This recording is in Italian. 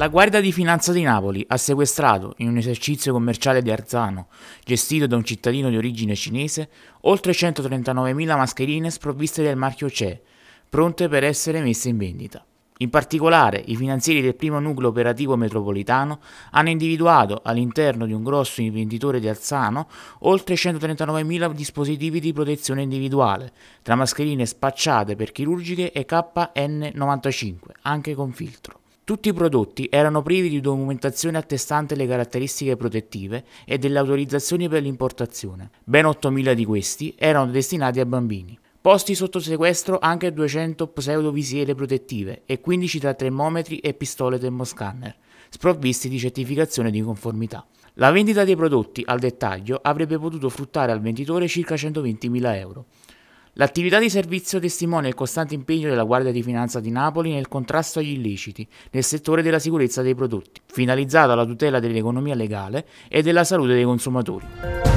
La Guardia di Finanza di Napoli ha sequestrato, in un esercizio commerciale di Arzano, gestito da un cittadino di origine cinese, oltre 139.000 mascherine sprovviste del marchio CE, pronte per essere messe in vendita. In particolare, i finanzieri del primo nucleo operativo metropolitano hanno individuato all'interno di un grosso invenditore di Arzano oltre 139.000 dispositivi di protezione individuale, tra mascherine spacciate per chirurgiche e KN95, anche con filtro. Tutti i prodotti erano privi di documentazione attestante le caratteristiche protettive e delle autorizzazioni per l'importazione. Ben 8.000 di questi erano destinati a bambini. Posti sotto sequestro anche 200 pseudovisiere protettive e 15 tra termometri e pistole termoscanner, sprovvisti di certificazione di conformità. La vendita dei prodotti al dettaglio avrebbe potuto fruttare al venditore circa 120.000 euro. L'attività di servizio testimonia il costante impegno della Guardia di Finanza di Napoli nel contrasto agli illeciti nel settore della sicurezza dei prodotti, finalizzato alla tutela dell'economia legale e della salute dei consumatori.